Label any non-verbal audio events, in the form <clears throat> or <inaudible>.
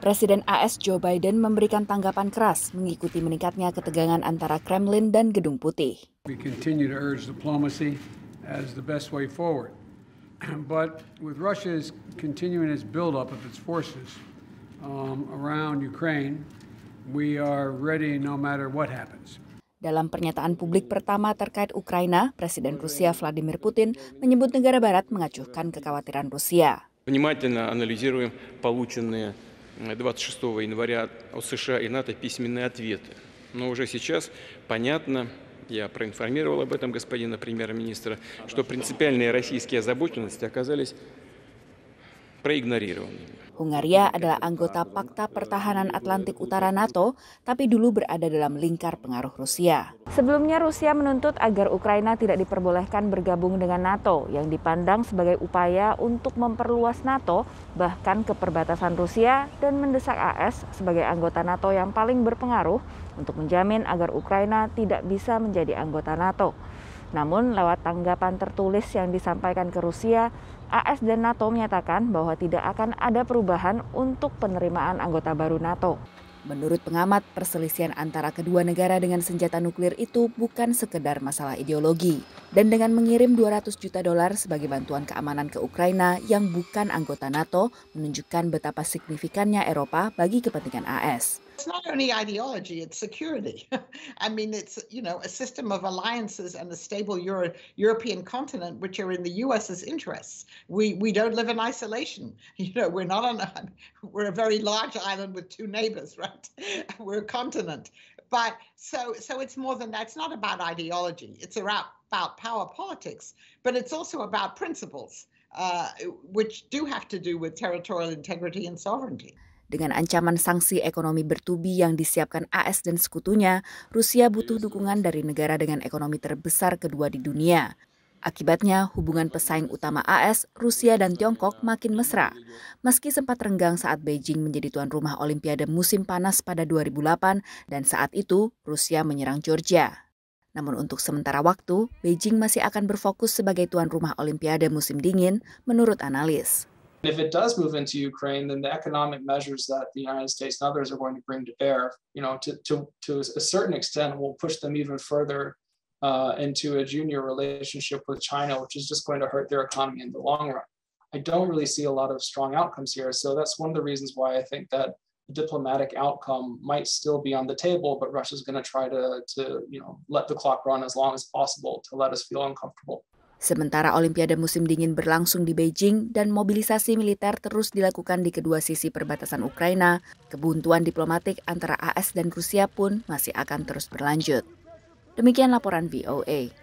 Presiden AS Joe Biden memberikan tanggapan keras mengikuti meningkatnya ketegangan antara Kremlin dan Gedung Putih. We continue to urge diplomacy as the best way forward. <clears throat> But with Russia's continuing its buildup of its forces um, around Ukraine, we are ready no matter what happens. Dalam pernyataan publik pertama terkait Ukraina, Presiden Rusia Vladimir Putin menyebut negara barat mengacuhkan kekhawatiran Rusia. Внимательно анализируем полученные 26 января от США и НАТО письменные ответы. Но уже сейчас понятно, я проинформировал об этом господина премьер-министра, что принципиальные российские озабоченности оказались проигнорированными. Hungaria adalah anggota Pakta Pertahanan Atlantik Utara NATO, tapi dulu berada dalam lingkar pengaruh Rusia. Sebelumnya Rusia menuntut agar Ukraina tidak diperbolehkan bergabung dengan NATO yang dipandang sebagai upaya untuk memperluas NATO bahkan ke perbatasan Rusia dan mendesak AS sebagai anggota NATO yang paling berpengaruh untuk menjamin agar Ukraina tidak bisa menjadi anggota NATO. Namun lewat tanggapan tertulis yang disampaikan ke Rusia, AS dan NATO menyatakan bahwa tidak akan ada perubahan untuk penerimaan anggota baru NATO. Menurut pengamat, perselisihan antara kedua negara dengan senjata nuklir itu bukan sekedar masalah ideologi. Dan dengan mengirim 200 juta dolar sebagai bantuan keamanan ke Ukraina yang bukan anggota NATO, menunjukkan betapa signifikannya Eropa bagi kepentingan AS. It's not only ideology, it's security. <laughs> I mean, it's, you know, a system of alliances and a stable Euro European continent, which are in the US's interests. We, we don't live in isolation. <laughs> You know, we're not on, a, we're a very large island with two neighbors, <laughs> right? right? <laughs> We're a continent. But so so it's more than that. It's not about ideology. It's about about power politics, but it's also about principles, uh, which do have to do with territorial integrity and sovereignty. Dengan ancaman sanksi ekonomi bertubi yang disiapkan AS dan sekutunya, Rusia butuh dukungan dari negara dengan ekonomi terbesar kedua di dunia. Akibatnya, hubungan pesaing utama AS, Rusia dan Tiongkok makin mesra. Meski sempat renggang saat Beijing menjadi tuan rumah Olimpiade musim panas pada 2008 dan saat itu Rusia menyerang Georgia. Namun untuk sementara waktu, Beijing masih akan berfokus sebagai tuan rumah Olimpiade musim dingin, menurut analis. If it does move into Ukraine, then the economic measures that the United States and others are going to bring to bear, you know, to, to, to a certain extent will push them even further uh, into a junior relationship with China, which is just going to hurt their economy in the long run. I don't really see a lot of strong outcomes here. So that's one of the reasons why I think that diplomatic outcome might still be on the table, but Russia's going to try to, to you know, let the clock run as long as possible to let us feel uncomfortable. Sementara Olimpiade musim dingin berlangsung di Beijing dan mobilisasi militer terus dilakukan di kedua sisi perbatasan Ukraina, kebuntuan diplomatik antara AS dan Rusia pun masih akan terus berlanjut. Demikian laporan VOA.